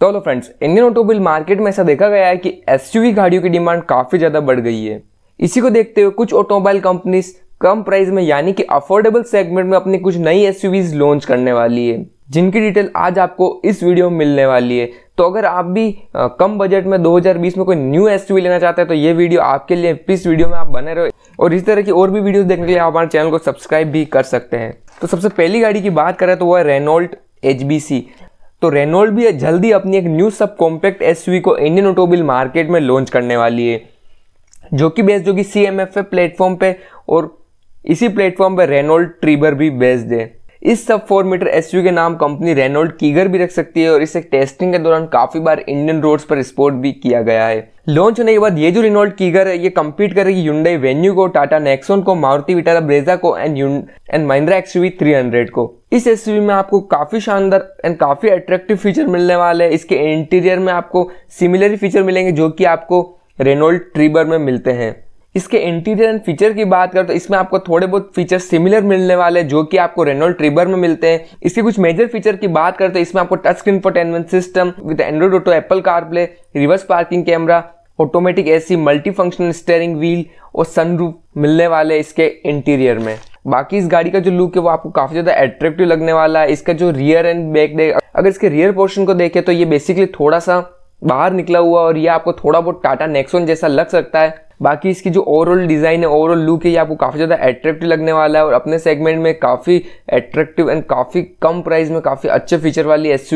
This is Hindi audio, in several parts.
तो hello friends Indian automobile market में ऐसा देखा गया है कि एस गाड़ियों की डिमांड काफ़ी ज़्यादा बढ़ गई है इसी को देखते हुए कुछ ऑटोमोबाइल कंपनीज कम प्राइस में यानी कि अफोर्डेबल सेगमेंट में अपनी कुछ नई एस लॉन्च करने वाली है जिनकी डिटेल आज आपको इस वीडियो में मिलने वाली है तो अगर आप भी कम बजट में 2020 में कोई न्यू एस लेना चाहते हैं तो ये वीडियो आपके लिए इस वीडियो में आप बने रहो और इस तरह की और भी वीडियोस देखने के लिए आप हमारे चैनल को सब्सक्राइब भी कर सकते हैं तो सबसे पहली गाड़ी की बात करें तो वह रेनोल्ट एच तो रेनोल्ड भी जल्दी अपनी एक न्यू सब कॉम्पैक्ट एस को इंडियन ऑटोमोबाइल मार्केट में लॉन्च करने वाली है जो कि बेस्ड जो कि सी एम एफ प्लेटफॉर्म पे और इसी प्लेटफॉर्म पे रेनोल्ड ट्रीबर भी बेस्ड है इस सब फोर मीटर एस के नाम कंपनी रेनोल्ड कीगर भी रख सकती है और इसे टेस्टिंग के दौरान काफ़ी बार इंडियन रोड्स पर स्पोर्ट भी किया गया है लॉन्च होने के बाद ये जो रिनोल्ट कीगर है ये कम्पीट करेगी युंडे वेन्यू को टाटा नेक्सोन को मारुति विटारा ब्रेजा को and and Mahindra three hundred को इस एस में आपको काफ़ी शानदार एंड काफ़ी अट्रैक्टिव फीचर मिलने वाले हैं इसके इंटीरियर में आपको सिमिलर फीचर मिलेंगे जो कि आपको रेनोल्ट ट्रीबर में मिलते हैं इसके इंटीरियर एंड फीचर की बात करें तो इसमें आपको थोड़े बहुत फीचर सिमिलर मिलने वाले जो कि आपको रेनोल्ड ट्रीबर में मिलते हैं इसके कुछ मेजर फीचर की बात करें तो इसमें आपको touch screen infotainment system with Android auto Apple car play reverse parking camera automatic AC multifunctional steering wheel और सनरूफ मिलने वाले इसके इंटीरियर में बाकी इस गाड़ी का जो लुक है वो आपको काफ़ी ज़्यादा एट्रेक्टिव लगने वाला है इसका जो रियर एंड बैक डे अगर इसके रियर पोर्शन को देखें तो ये बेसिकली थोड़ा सा बाहर निकला हुआ और ये आपको थोड़ा बहुत टाटा नेक्सोन जैसा लग सकता है बाकी इसकी जो ओवरऑल डिज़ाइन है ओवरऑल लुक है ये आपको काफ़ी ज़्यादा एट्रेक्टिव लगने वाला है और अपने सेगमेंट में काफ़ी एट्रैक्टिव एंड काफ़ी कम प्राइस में काफ़ी अच्छे फीचर वाली एस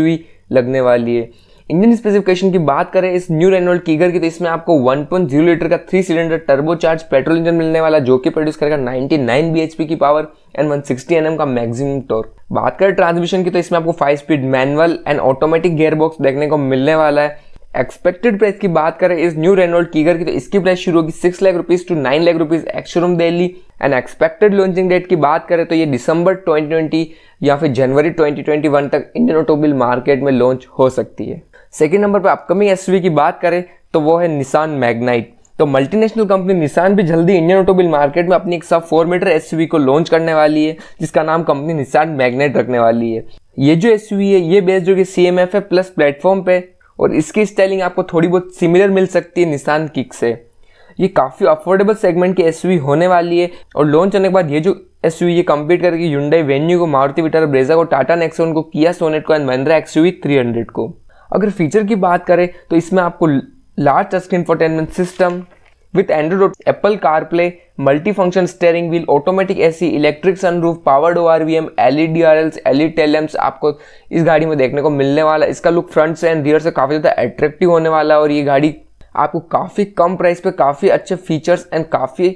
लगने वाली है इंजन स्पेसिफिकेशन की बात करें इस न्यू रेनोल्ड कीगर की तो इसमें आपको 1.0 लीटर का three cylinder turbocharge petrol engine मिलने वाला जो कि प्रोड्यूस करेगा 99 बीएचपी की पावर एंड 160 nm का मैक्सिमम टॉर्क बात करें ट्रांसमिशन की तो इसमें आपको five speed manual and automatic gear box देखने को मिलने वाला है एक्सपेक्टेड प्राइस की बात करें इस न्यू रेनोल्ड कीगर की तो इसकी प्राइस शुरू होगी six lakh rupees two nine lakh rupees ex showroom Delhi and expected launching date की बात करें तो ये दिसंबर 2020 या फिर जनवरी 2021 तक इंडियन ऑटोमोबाइल मार्केट में लॉन्च हो सकती है सेकेंड नंबर पर अपकमिंग एस की बात करें तो वो है निशान मैग्नाइट तो मल्टीनेशनल कंपनी निशान भी जल्दी इंडियन ऑटोमोबाइल मार्केट में अपनी एक सब फोर मीटर एस को लॉन्च करने वाली है जिसका नाम कंपनी निशान मैग्नेट रखने वाली है ये जो एस है ये बेस्ड जो कि सी एम एफ है प्लस प्लेटफॉर्म पे और इसकी स्टाइलिंग आपको थोड़ी बहुत सिमिलर मिल सकती है निशान किक से ये काफ़ी अफोर्डेबल सेगमेंट की एस होने वाली है और लॉन्च होने के बाद ये जो एस ये कम्पीट करेगी यूंडाई वेन्यू को मारुति विटारा ब्रेजा को टाटा नेक्सोन को किया सोनेट को and Mahindra X three hundred को अगर फीचर की बात करें तो इसमें आपको large touch infotainment system with Android Apple car play multi function steering wheel automatic AC electric sunroof powered O R V M L E D R Ls L E Ms आपको इस गाड़ी में देखने को मिलने वाला है इसका लुक फ्रंट से एंड रियर से काफ़ी ज़्यादा अट्रैक्टिव होने वाला है और ये गाड़ी आपको काफ़ी कम प्राइस पे काफ़ी अच्छे फीचर्स एंड काफ़ी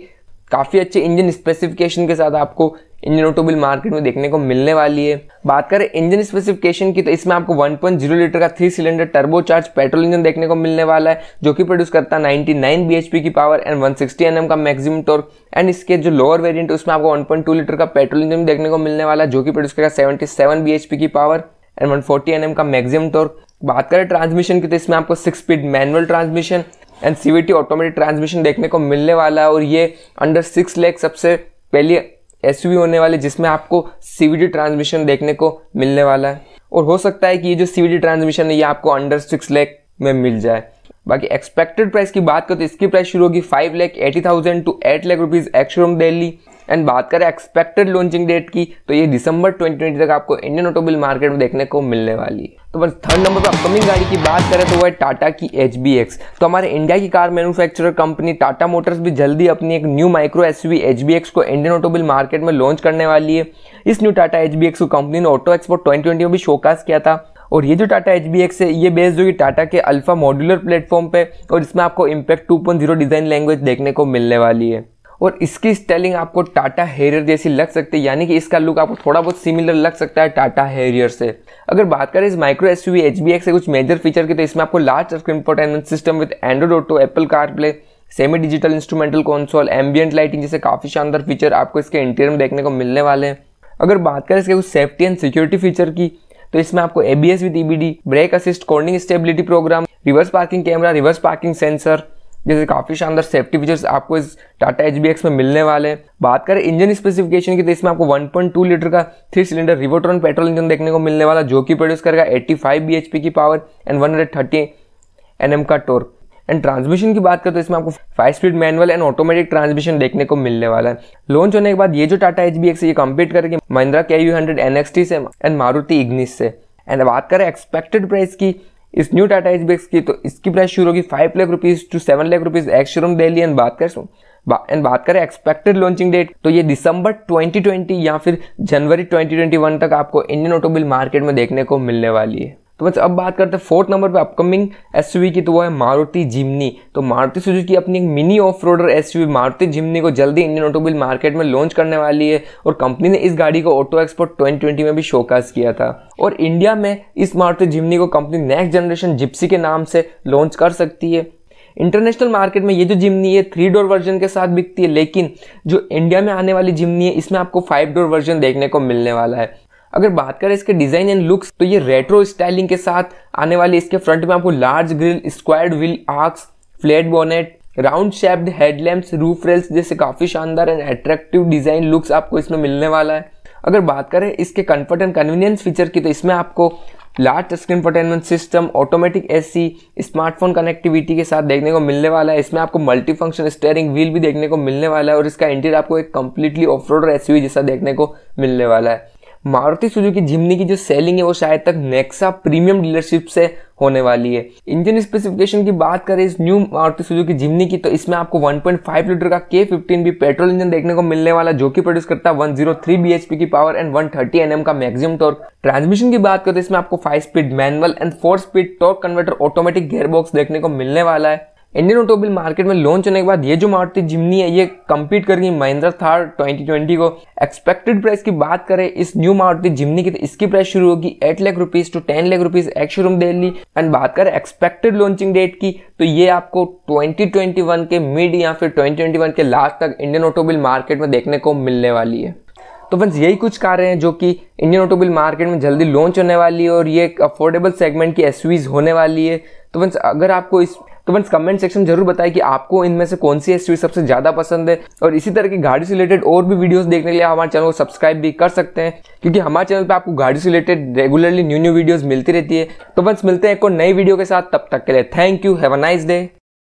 काफ़ी अच्छे इंजन स्पेसिफिकेशन के साथ आपको इंजन ऑटोमोबाइल मार्केट में देखने को मिलने वाली है बात करें इंजन स्पेसिफिकेशन की तो इसमें आपको 1.0 लीटर का three cylinder turbocharge petrol engine देखने को मिलने वाला है जो कि प्रोड्यूस करता है 99 नाइन की पावर एंड 160 सिक्सटी का मैक्सिमम टॉर्क एंड इसके जो लोअर वेरियंट उसमें आपको 1.2 लीटर का पेट्रोल इंजन देखने को मिलने वाला है जो कि प्रोड्यूस करेगा सेवेंटी सेवन की पावर एंड वन फोर्टी का मैक्सिमम टॉर्क बात करें ट्रांसमिशन की तो इसमें आपको six speed manual transmission and CVT automatic transmission देखने को मिलने वाला है और ये अंडर सिक्स लेक सबसे पहली एस होने वाली जिसमें आपको सी ट्रांसमिशन देखने को मिलने वाला है और हो सकता है कि ये जो सी ट्रांसमिशन है ये आपको अंडर सिक्स लैख में मिल जाए बाकी एक्सपेक्टेड प्राइस की बात करें तो इसकी प्राइस शुरू होगी five lakh eighty thousand two eight lakh rupees ex Delhi Delhi and बात करें एक्सपेक्टेड लॉन्चिंग डेट की तो ये दिसंबर 2020 तक आपको इंडियन ऑटोबिल मार्केट में देखने को मिलने वाली है तो बस थर्ड नंबर पर अपकमिंग गाड़ी की बात करें तो वह टाटा की एच तो हमारे इंडिया की car manufacturer company Tata Motors भी जल्दी अपनी एक न्यू माइक्रो एस वी को इंडियन ऑटोबिल मार्केट में लॉन्च करने वाली है इस न्यू टाटा एच को कंपनी ने ऑटो एक्सपोर्ट ट्वेंटी में भी शोकास किया था और ये जो टाटा एच है ये बेस्ड होगी टाटा के अल्फा मॉड्यूलर प्लेटफॉर्म पे और इसमें आपको इम्पैक्ट 2.0 डिज़ाइन लैंग्वेज देखने को मिलने वाली है और इसकी स्टाइलिंग आपको टाटा हेरियर जैसी लग सकती है यानी कि इसका लुक आपको थोड़ा बहुत सिमिलर लग सकता है टाटा हेरियर से अगर बात करें इस micro SUV H B X कुछ मेजर फीचर की तो इसमें आपको large infotainment system with Android auto Apple car play semi digital instrumental console ambient lighting जैसे काफ़ी शानदार फीचर आपको इसके इंटीरियर में देखने को मिलने वाले हैं अगर बात करें इसके कुछ सेफ्टी एंड सिक्योरिटी फीचर की तो इसमें आपको ABS with EBD brake assist cornering stability program reverse parking camera reverse parking sensor जैसे काफ़ी शानदार सेफ्टी फीचर्स आपको इस टाटा एच बी एक्स में मिलने वाले हैं बात करें इंजन स्पेसिफिकेशन की तो इसमें आपको 1.2 लीटर का three cylinder Revotron petrol engine देखने को मिलने वाला जो कि प्रोड्यूस करेगा 85 फाइव बी एच पी की power and one hundred thirty N M का टोर एंड ट्रांसमिशन की बात करें तो इसमें आपको five speed manual and automatic transmission देखने को मिलने वाला है लॉन्च होने के बाद ये जो टाटा एच बी एक्स ये कम्पीट करेगी महिंद्रा के U hundred N X T से एंड मारुति इग्निस से एंड बात करें एक्सपेक्टेड प्राइस की इस न्यू टाटा एच की तो इसकी प्राइस शुरू होगी five lakh rupees two seven lakh rupees ex showroom Delhi and बात कर सो एंड बात करें एक्सपेक्टेड लॉन्चिंग डेट तो ये दिसंबर 2020 या फिर जनवरी 2021 तक आपको इंडियन ऑटोमोबाइल मार्केट में देखने को मिलने वाली है तो बस अब बात करते हैं फोर्थ नंबर पे अपकमिंग एस की तो वो है मारुति जिमनी तो मारुति सुजुकी अपनी एक mini off roader SUV Maruti Jimny को जल्दी इंडियन ऑटोमोबाइल मार्केट में लॉन्च करने वाली है और कंपनी ने इस गाड़ी को ऑटो एक्सपोर्ट 2020 में भी शोकास किया था और इंडिया में इस मारुति जिमनी को कंपनी नेक्स्ट जनरेशन जिप्सी के नाम से लॉन्च कर सकती है इंटरनेशनल मार्केट में ये जो जिमनी है थ्री डोर वर्जन के साथ बिकती है लेकिन जो इंडिया में आने वाली जिमनी है इसमें आपको फाइव डोर वर्जन देखने को मिलने वाला है अगर बात करें इसके डिजाइन एंड लुक्स तो ये रेट्रो स्टाइलिंग के साथ आने वाले इसके फ्रंट में आपको large grille squared wheel arches flat bonnet round shaped headlamps roof rails जैसे काफ़ी शानदार एंड अट्रैक्टिव डिज़ाइन लुक्स आपको इसमें मिलने वाला है अगर बात करें इसके कंफर्ट एंड कन्वीनियंस फीचर की तो इसमें आपको large screen infotainment system automatic AC smartphone connectivity के साथ देखने को मिलने वाला है इसमें आपको मल्टी फंक्शन स्टेयरिंग व्हील भी देखने को मिलने वाला है और इसका इंटीरियर आपको एक कम्प्लीटली ऑफ रोड एसयूवी जैसा देखने को मिलने वाला है मारुति सुजुकी जिमनी की जो सेलिंग है वो शायद तक नेक्सा प्रीमियम डीलरशिप से होने वाली है इंजन स्पेसिफिकेशन की बात करें इस न्यू मारुति सुजुकी जिमनी की तो इसमें आपको 1.5 लीटर का के फिफ्टीन भी पेट्रोल इंजन देखने को मिलने वाला जो कि प्रोड्यूस करता है 103 bhp की power and one thirty mm का मैक्सिमम टॉर्क ट्रांसमिशन की बात करें तो इसमें आपको five speed manual and four speed torque converter automatic gear box देखने को मिलने वाला है इंडियन ऑटोमोबाइल मार्केट में लॉन्च होने के बाद ये जो मारुति जिमनी है ये कम्पीट करेगी महिंद्रा थार 2020 को एक्सपेक्टेड प्राइस की बात करें इस न्यू मारुति जिमनी की तो इसकी प्राइस शुरू होगी eight lakh rupees two ten lakh rupees ex showroom Delhi and बात करें एक्सपेक्टेड लॉन्चिंग डेट की तो ये आपको 2021 के मिड या फिर 2021 के लास्ट तक इंडियन ऑटोमोबाइल मार्केट में देखने को मिलने वाली है तो बस यही कुछ कारें हैं जो कि इंडियन ऑटोमोबाइल मार्केट में जल्दी लॉन्च होने वाली है और ये एक अफोर्डेबल सेगमेंट की एसवीज होने वाली है तो फ्रेंड्स अगर आपको इस तो फ्रेंड्स कमेंट सेक्शन जरूर बताएं कि आपको इनमें से कौन सी एसयूवी सबसे ज़्यादा पसंद है और इसी तरह की गाड़ी से रिलेटेड और भी वीडियोस देखने के लिए हमारे चैनल को सब्सक्राइब भी कर सकते हैं क्योंकि हमारे चैनल पर आपको गाड़ी से related regularly new new videos मिलती रहती है तो फ्रेंड्स मिलते हैं एक और नई वीडियो के साथ तब तक के लिए thank you have a nice day